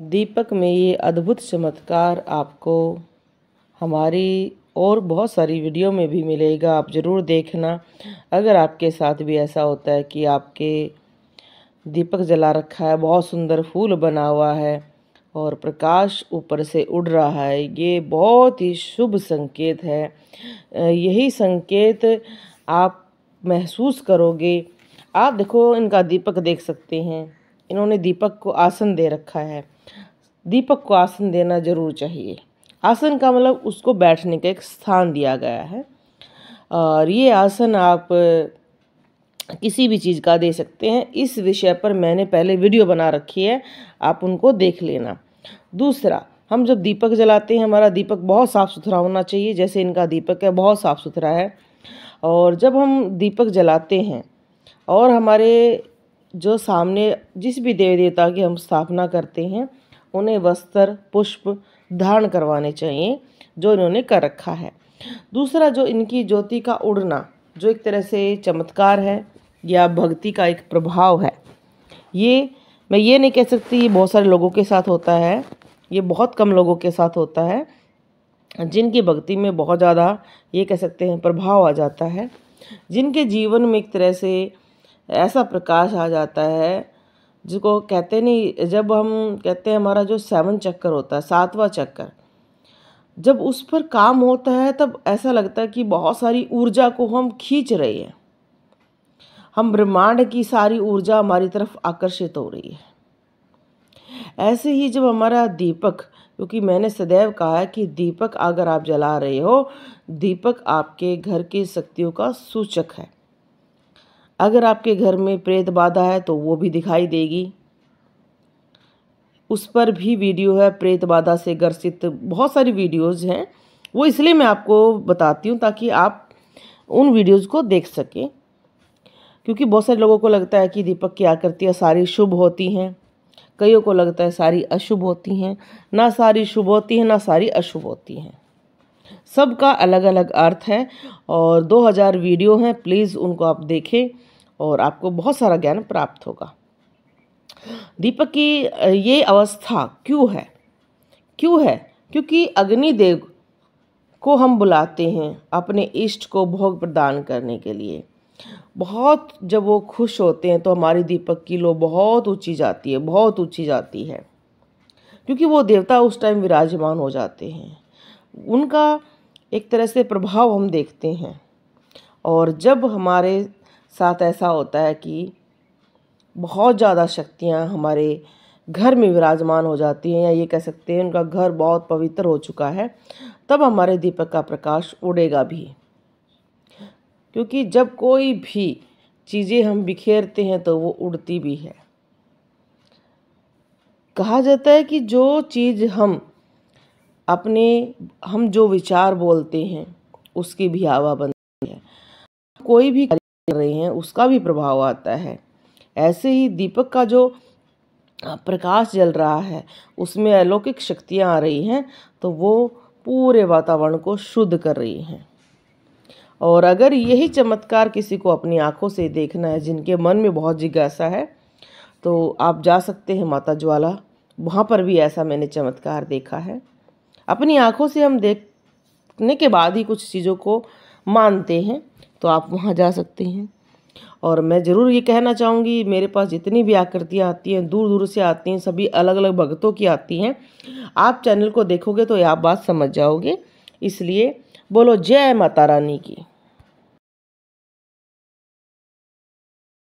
दीपक में ये अद्भुत चमत्कार आपको हमारी और बहुत सारी वीडियो में भी मिलेगा आप ज़रूर देखना अगर आपके साथ भी ऐसा होता है कि आपके दीपक जला रखा है बहुत सुंदर फूल बना हुआ है और प्रकाश ऊपर से उड़ रहा है ये बहुत ही शुभ संकेत है यही संकेत आप महसूस करोगे आप देखो इनका दीपक देख सकते हैं इन्होंने दीपक को आसन दे रखा है दीपक को आसन देना ज़रूर चाहिए आसन का मतलब उसको बैठने का एक स्थान दिया गया है और ये आसन आप किसी भी चीज़ का दे सकते हैं इस विषय पर मैंने पहले वीडियो बना रखी है आप उनको देख लेना दूसरा हम जब दीपक जलाते हैं हमारा दीपक बहुत साफ़ सुथरा होना चाहिए जैसे इनका दीपक है बहुत साफ़ सुथरा है और जब हम दीपक जलाते हैं और हमारे जो सामने जिस भी देवी देवता की हम स्थापना करते हैं उन्हें वस्त्र पुष्प धारण करवाने चाहिए जो इन्होंने कर रखा है दूसरा जो इनकी ज्योति का उड़ना जो एक तरह से चमत्कार है या भक्ति का एक प्रभाव है ये मैं ये नहीं कह सकती ये बहुत सारे लोगों के साथ होता है ये बहुत कम लोगों के साथ होता है जिनकी भक्ति में बहुत ज़्यादा ये कह सकते हैं प्रभाव आ जाता है जिनके जीवन में एक तरह से ऐसा प्रकाश आ जाता है जिसको कहते नहीं जब हम कहते हैं हमारा जो सेवन चक्कर होता है सातवां चक्कर जब उस पर काम होता है तब ऐसा लगता है कि बहुत सारी ऊर्जा को हम खींच रहे हैं हम ब्रह्मांड की सारी ऊर्जा हमारी तरफ आकर्षित हो रही है ऐसे ही जब हमारा दीपक क्योंकि मैंने सदैव कहा है कि दीपक अगर आप जला रहे हो दीपक आपके घर की शक्तियों का सूचक है अगर आपके घर में प्रेत बाधा है तो वो भी दिखाई देगी उस पर भी वीडियो है प्रेत बाधा से ग्रसित बहुत सारी वीडियोज़ हैं वो इसलिए मैं आपको बताती हूँ ताकि आप उन वीडियोज़ को देख सकें क्योंकि बहुत सारे लोगों को लगता है कि दीपक क्या करती है सारी शुभ होती हैं कईयों को लगता है सारी अशुभ होती हैं ना सारी शुभ होती हैं ना सारी अशुभ होती हैं सबका अलग अलग अर्थ है और 2000 वीडियो हैं प्लीज़ उनको आप देखें और आपको बहुत सारा ज्ञान प्राप्त होगा दीपक की ये अवस्था क्यों है क्यों है क्योंकि अग्निदेव को हम बुलाते हैं अपने इष्ट को भोग प्रदान करने के लिए बहुत जब वो खुश होते हैं तो हमारी दीपक की लो बहुत ऊंची जाती है बहुत ऊंची जाती है क्योंकि वो देवता उस टाइम विराजमान हो जाते हैं उनका एक तरह से प्रभाव हम देखते हैं और जब हमारे साथ ऐसा होता है कि बहुत ज़्यादा शक्तियाँ हमारे घर में विराजमान हो जाती हैं या ये कह सकते हैं उनका घर बहुत पवित्र हो चुका है तब हमारे दीपक का प्रकाश उड़ेगा भी क्योंकि जब कोई भी चीज़ें हम बिखेरते हैं तो वो उड़ती भी है कहा जाता है कि जो चीज़ हम अपने हम जो विचार बोलते हैं उसकी भी आवा बनती है कोई भी रही हैं उसका भी प्रभाव आता है ऐसे ही दीपक का जो प्रकाश जल रहा है उसमें अलौकिक शक्तियाँ आ रही हैं तो वो पूरे वातावरण को शुद्ध कर रही हैं और अगर यही चमत्कार किसी को अपनी आंखों से देखना है जिनके मन में बहुत जिज्ञासा है तो आप जा सकते हैं माता ज्वाला वहाँ पर भी ऐसा मैंने चमत्कार देखा है अपनी आँखों से हम देखने के बाद ही कुछ चीज़ों को मानते हैं तो आप वहाँ जा सकते हैं और मैं ज़रूर ये कहना चाहूँगी मेरे पास जितनी भी आकृतियाँ आती हैं दूर दूर से आती हैं सभी अलग अलग भगतों की आती हैं आप चैनल को देखोगे तो आप बात समझ जाओगे इसलिए बोलो जय माता रानी की